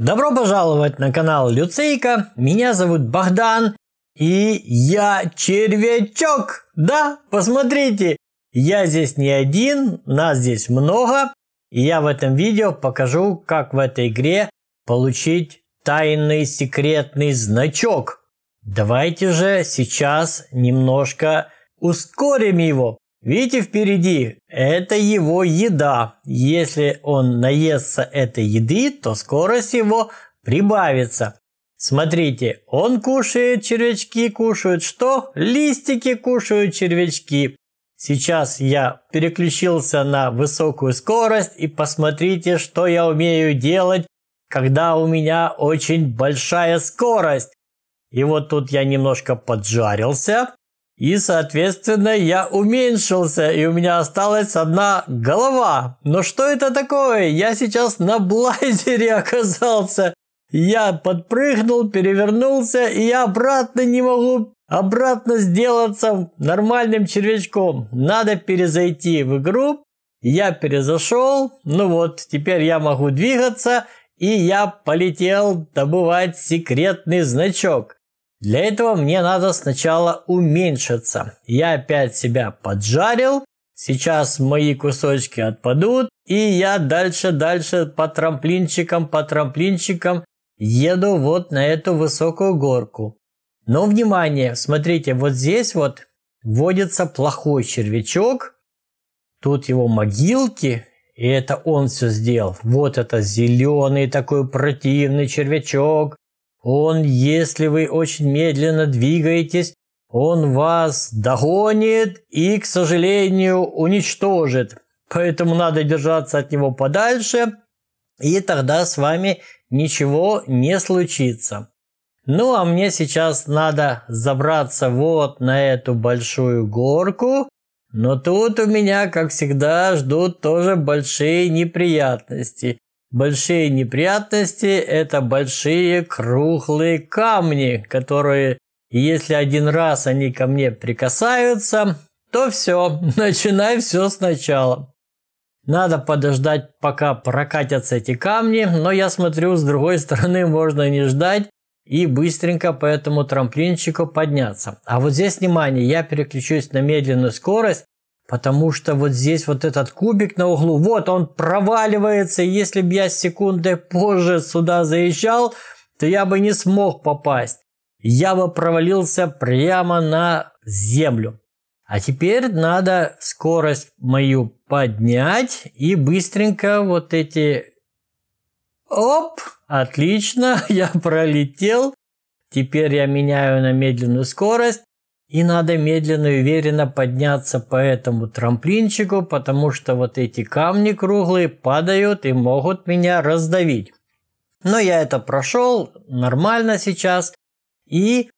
Добро пожаловать на канал Люцейка. Меня зовут Богдан. И я червячок. Да, посмотрите. Я здесь не один, нас здесь много. И я в этом видео покажу, как в этой игре получить тайный секретный значок. Давайте же сейчас немножко ускорим его. Видите впереди? Это его еда. Если он наестся этой еды, то скорость его прибавится. Смотрите, он кушает, червячки кушают что? Листики кушают червячки. Сейчас я переключился на высокую скорость и посмотрите, что я умею делать, когда у меня очень большая скорость. И вот тут я немножко поджарился. И, соответственно, я уменьшился, и у меня осталась одна голова. Но что это такое? Я сейчас на блайзере оказался. Я подпрыгнул, перевернулся, и я обратно не могу обратно сделаться нормальным червячком. Надо перезайти в игру. Я перезашел. Ну вот, теперь я могу двигаться. И я полетел добывать секретный значок. Для этого мне надо сначала уменьшиться. Я опять себя поджарил, сейчас мои кусочки отпадут, и я дальше-дальше по трамплинчикам, по трамплинчикам еду вот на эту высокую горку. Но внимание, смотрите, вот здесь вот вводится плохой червячок, тут его могилки, и это он все сделал. Вот это зеленый такой противный червячок, он, если вы очень медленно двигаетесь, он вас догонит и, к сожалению, уничтожит. Поэтому надо держаться от него подальше, и тогда с вами ничего не случится. Ну а мне сейчас надо забраться вот на эту большую горку. Но тут у меня, как всегда, ждут тоже большие неприятности. Большие неприятности – это большие круглые камни, которые, если один раз они ко мне прикасаются, то все, начинай все сначала. Надо подождать, пока прокатятся эти камни, но я смотрю, с другой стороны можно не ждать и быстренько по этому трамплинчику подняться. А вот здесь, внимание, я переключусь на медленную скорость, Потому что вот здесь вот этот кубик на углу, вот он проваливается. Если бы я секунды позже сюда заезжал, то я бы не смог попасть. Я бы провалился прямо на землю. А теперь надо скорость мою поднять и быстренько вот эти... Оп! Отлично, я пролетел. Теперь я меняю на медленную скорость. И надо медленно и уверенно подняться по этому трамплинчику, потому что вот эти камни круглые падают и могут меня раздавить. Но я это прошел нормально сейчас и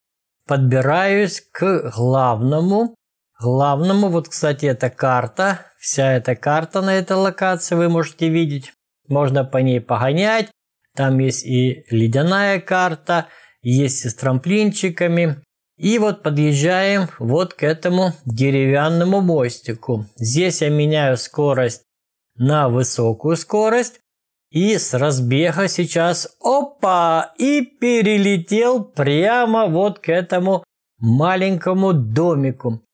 подбираюсь к главному. Главному, вот, кстати, эта карта, вся эта карта на этой локации вы можете видеть. Можно по ней погонять. Там есть и ледяная карта, есть и с трамплинчиками. И вот подъезжаем вот к этому деревянному мостику. Здесь я меняю скорость на высокую скорость. И с разбега сейчас, опа, и перелетел прямо вот к этому маленькому домику.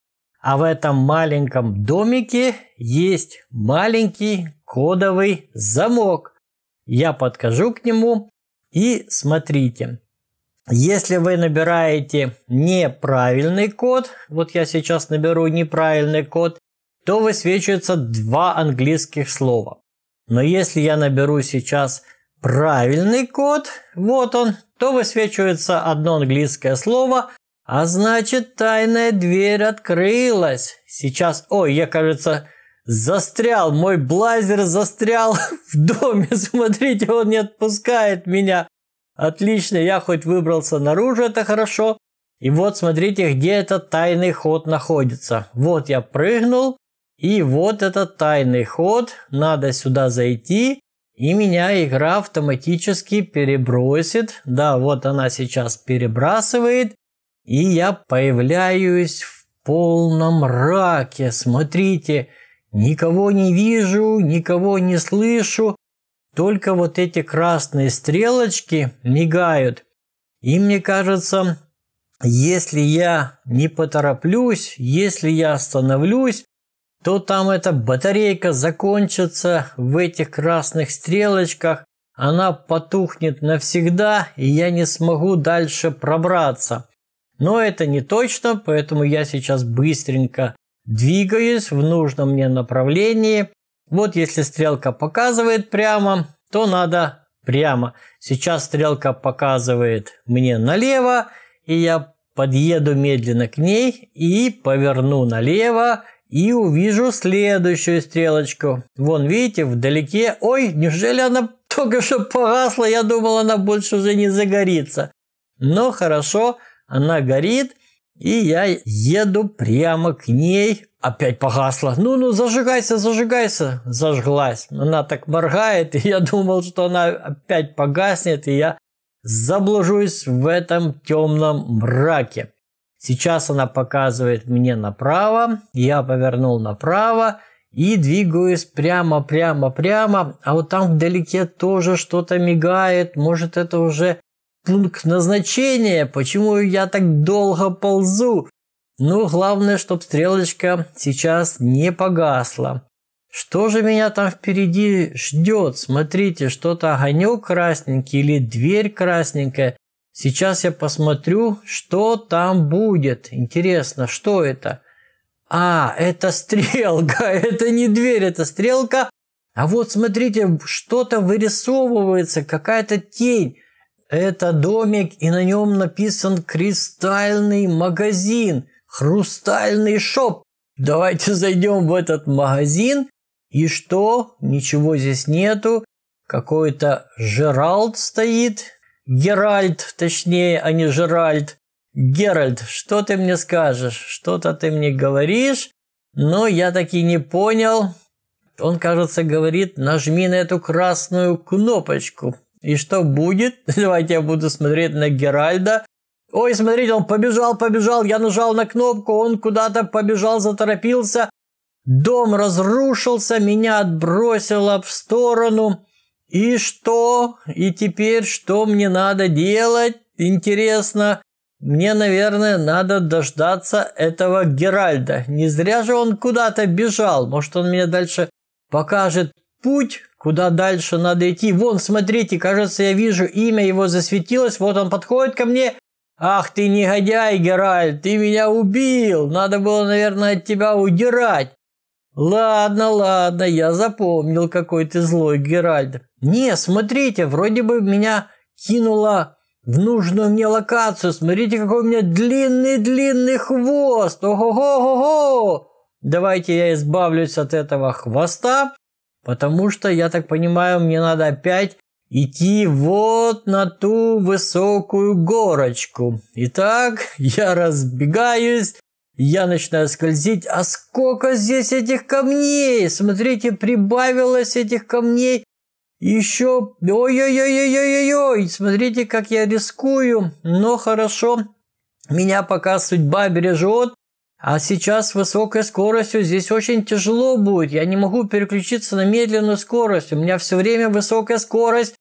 А в этом маленьком домике есть маленький кодовый замок. Я подхожу к нему и смотрите. Если вы набираете неправильный код, вот я сейчас наберу неправильный код, то высвечиваются два английских слова. Но если я наберу сейчас правильный код, вот он, то высвечивается одно английское слово, а значит тайная дверь открылась. Сейчас, ой, я, кажется, застрял, мой блазер застрял в доме, смотрите, он не отпускает меня. Отлично, я хоть выбрался наружу, это хорошо. И вот смотрите, где этот тайный ход находится. Вот я прыгнул, и вот этот тайный ход. Надо сюда зайти, и меня игра автоматически перебросит. Да, вот она сейчас перебрасывает. И я появляюсь в полном мраке. Смотрите, никого не вижу, никого не слышу. Только вот эти красные стрелочки мигают. И мне кажется, если я не потороплюсь, если я остановлюсь, то там эта батарейка закончится в этих красных стрелочках, она потухнет навсегда, и я не смогу дальше пробраться. Но это не точно, поэтому я сейчас быстренько двигаюсь в нужном мне направлении. Вот если стрелка показывает прямо, то надо прямо. Сейчас стрелка показывает мне налево, и я подъеду медленно к ней и поверну налево и увижу следующую стрелочку. Вон, видите, вдалеке. Ой, неужели она только что погасла? Я думал, она больше уже не загорится. Но хорошо, она горит, и я еду прямо к ней, Опять погасла. Ну, ну, зажигайся, зажигайся. Зажглась. Она так моргает, и я думал, что она опять погаснет, и я заблужусь в этом темном мраке. Сейчас она показывает мне направо, я повернул направо и двигаюсь прямо, прямо, прямо, а вот там вдалеке тоже что-то мигает, может это уже пункт назначения, почему я так долго ползу? Ну, главное, чтоб стрелочка сейчас не погасла. Что же меня там впереди ждет? Смотрите, что-то огонек красненький или дверь красненькая. Сейчас я посмотрю, что там будет. Интересно, что это? А, это стрелка, это не дверь, это стрелка. А вот смотрите, что-то вырисовывается, какая-то тень. Это домик, и на нем написан «Кристальный магазин». Хрустальный шоп. Давайте зайдем в этот магазин. И что? Ничего здесь нету. Какой-то Жеральд стоит. Геральд, точнее, а не Жеральд. Геральд, что ты мне скажешь? Что-то ты мне говоришь, но я таки не понял. Он, кажется, говорит, нажми на эту красную кнопочку. И что будет? Давайте я буду смотреть на Геральда, Ой, смотрите, он побежал, побежал, я нажал на кнопку, он куда-то побежал, заторопился. Дом разрушился, меня отбросило в сторону. И что? И теперь что мне надо делать? Интересно. Мне, наверное, надо дождаться этого Геральда. Не зря же он куда-то бежал. Может, он мне дальше покажет путь, куда дальше надо идти. Вон, смотрите, кажется, я вижу имя его засветилось. Вот он подходит ко мне. «Ах ты негодяй, Геральт, ты меня убил! Надо было, наверное, от тебя удирать!» «Ладно, ладно, я запомнил, какой ты злой, Геральт. Не, смотрите, вроде бы меня кинуло в нужную мне локацию. Смотрите, какой у меня длинный-длинный хвост! Ого-го-го-го!» «Давайте я избавлюсь от этого хвоста, потому что, я так понимаю, мне надо опять идти вот на ту высокую горочку. Итак, я разбегаюсь, я начинаю скользить. А сколько здесь этих камней? Смотрите, прибавилось этих камней. Еще... Ой-ой-ой-ой-ой-ой! Смотрите, как я рискую. Но хорошо, меня пока судьба бережет. А сейчас с высокой скоростью здесь очень тяжело будет. Я не могу переключиться на медленную скорость. У меня все время высокая скорость.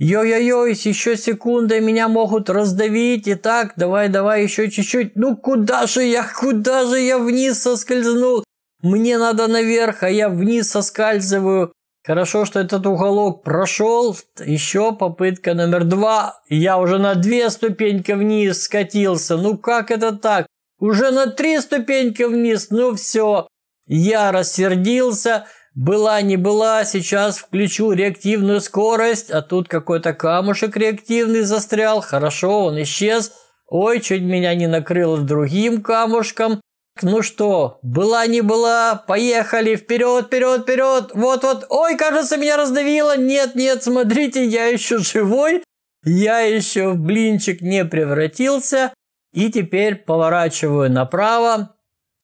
Йо-йо-йо, еще секунда, меня могут раздавить. Итак, давай, давай, еще чуть-чуть. Ну куда же я, куда же я вниз соскользнул? Мне надо наверх, а я вниз соскальзываю. Хорошо, что этот уголок прошел. Еще попытка номер два. Я уже на две ступеньки вниз скатился. Ну как это так? Уже на три ступеньки вниз, ну все. Я рассердился. Была не была, сейчас включу реактивную скорость, а тут какой-то камушек реактивный застрял. Хорошо, он исчез. Ой, чуть меня не накрыло другим камушком. Ну что, была не была, поехали, вперед, вперед, вперед, вот-вот, ой, кажется, меня раздавило, нет, нет, смотрите, я еще живой, я еще в блинчик не превратился, и теперь поворачиваю направо.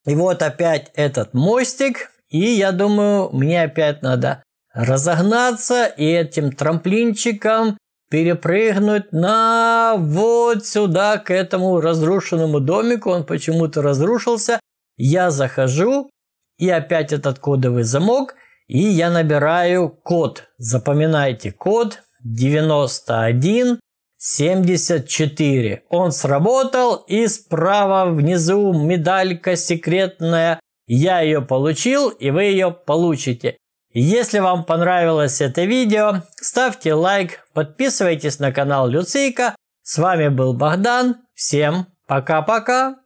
И вот опять этот мостик. И я думаю, мне опять надо разогнаться и этим трамплинчиком перепрыгнуть на вот сюда, к этому разрушенному домику. Он почему-то разрушился. Я захожу, и опять этот кодовый замок, и я набираю код. Запоминайте код 91 74. Он сработал, и справа внизу медалька секретная. Я ее получил, и вы ее получите. Если вам понравилось это видео, ставьте лайк, подписывайтесь на канал Люцика. С вами был Богдан. Всем пока-пока.